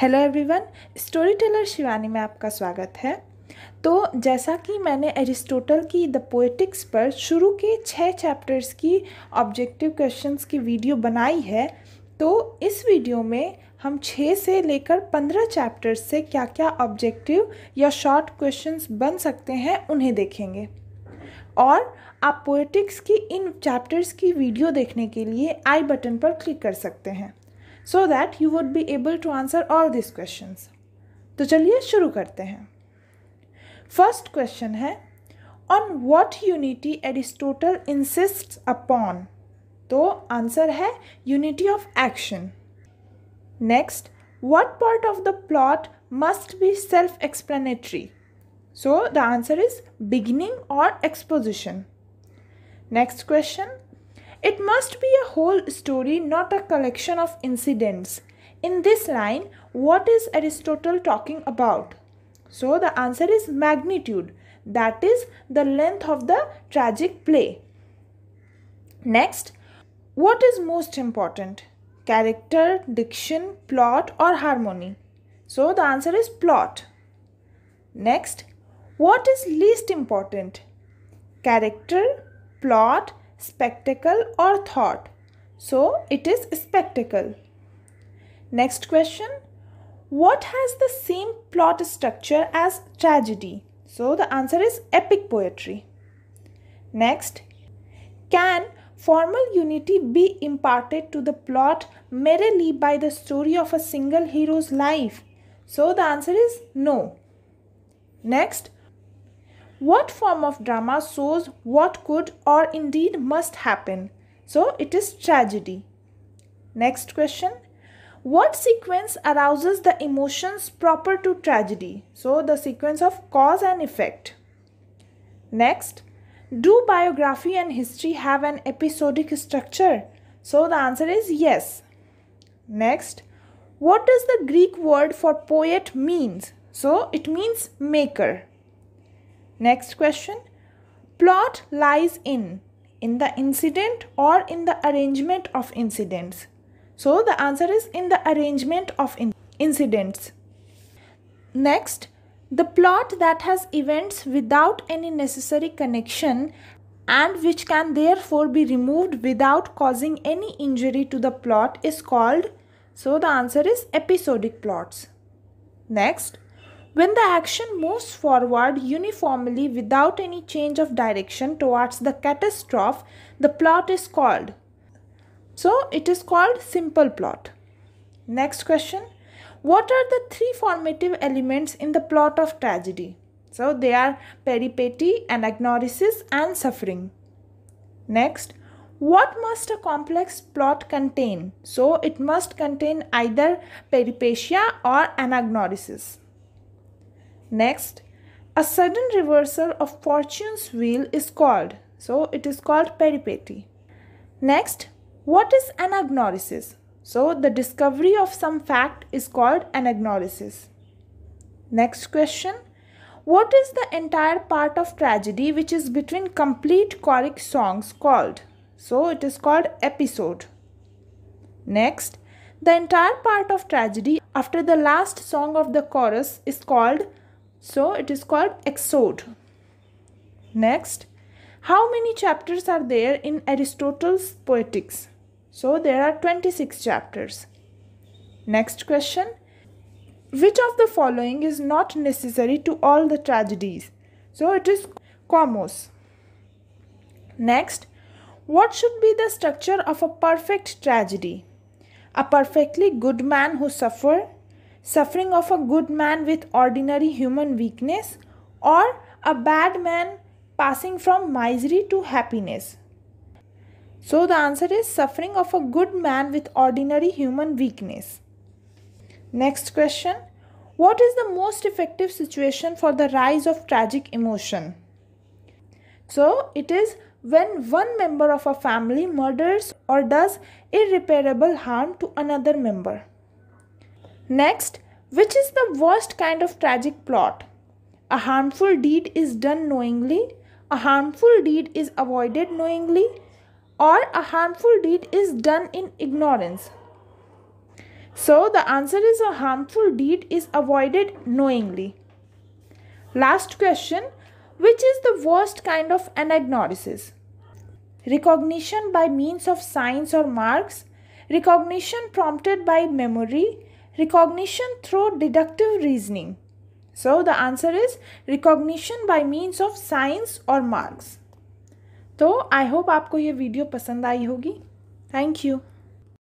Hello everyone story teller Shivani में आपका स्वागत है तो जैसा कि मैंने एरिस्टोटल की द पोएटिक्स पर शुरू के छः चैप्टर्स की ऑब्जेक्टिव क्वेश्चंस की वीडियो बनाई है तो इस वीडियो में हम छः से लेकर पंद्रह चैप्टर्स से क्या क्या ऑब्जेक्टिव या शॉर्ट क्वेश्चंस बन सकते हैं उन्हें देखेंगे और आप पोएटिक्स की इन चैप्टर्स की वीडियो देखने के लिए आई बटन पर क्लिक कर सकते हैं so that you would be able to answer all this question तो चलिए शुरू करते हैं फर्स्ट क्वेश्चन है on what unity Aristotle insist upon तो आंसर है unity of action next what part of the plot must be self explanatory? So the answer is beginning or exposition. Next question it must be a whole story, not a collection of incidents. In this line, what is Aristotle talking about? So the answer is magnitude, that is the length of the tragic play. Next, what is most important? Character, diction, plot, or harmony? So the answer is plot. Next, what is least important? Character, plot, spectacle or thought. So it is spectacle. Next question. What has the same plot structure as tragedy? So the answer is epic poetry. Next. Can formal unity be imparted to the plot merely by the story of a single hero's life? So the answer is no. Next. What form of drama shows what could or indeed must happen? So it is tragedy. Next question. What sequence arouses the emotions proper to tragedy? So the sequence of cause and effect. Next. Do biography and history have an episodic structure? So the answer is yes. Next, what does the Greek word for poet means? So it means maker. Next question. Plot lies in, in the incident or in the arrangement of incidents. So the answer is in the arrangement of in incidents. Next, the plot that has events without any necessary connection and which can therefore be removed without causing any injury to the plot is called so the answer is episodic plots. Next, when the action moves forward uniformly without any change of direction towards the catastrophe, the plot is called. So it is called simple plot. Next question. What are the three formative elements in the plot of tragedy? So they are peripety, anagnorisis and suffering. Next, what must a complex plot contain? So it must contain either peripety or anagnorisis. Next, a sudden reversal of fortune's wheel is called. So it is called peripety. Next, what is anagnorisis? So the discovery of some fact is called anagnorisis. Next question, what is the entire part of tragedy which is between complete choric songs called? So it is called episode. Next, the entire part of tragedy after the last song of the chorus is called so it is called exode. Next, how many chapters are there in Aristotle's Poetics? So there are 26 chapters. Next question, which of the following is not necessary to all the tragedies? So it is comos. Next, what should be the structure of a perfect tragedy? A perfectly good man who suffers suffering of a good man with ordinary human weakness or a bad man passing from misery to happiness. So the answer is suffering of a good man with ordinary human weakness. Next question What is the most effective situation for the rise of tragic emotion? So it is when one member of a family murders or does irreparable harm to another member. Next, which is the worst kind of tragic plot? A harmful deed is done knowingly, a harmful deed is avoided knowingly, or a harmful deed is done in ignorance. So, the answer is a harmful deed is avoided knowingly. Last question Which is the worst kind of anagnorisis? Recognition by means of signs or marks, recognition prompted by memory, recognition through deductive reasoning. So the answer is recognition by means of signs or marks. तो I hope आपको ये video पसंद आई होगी thank you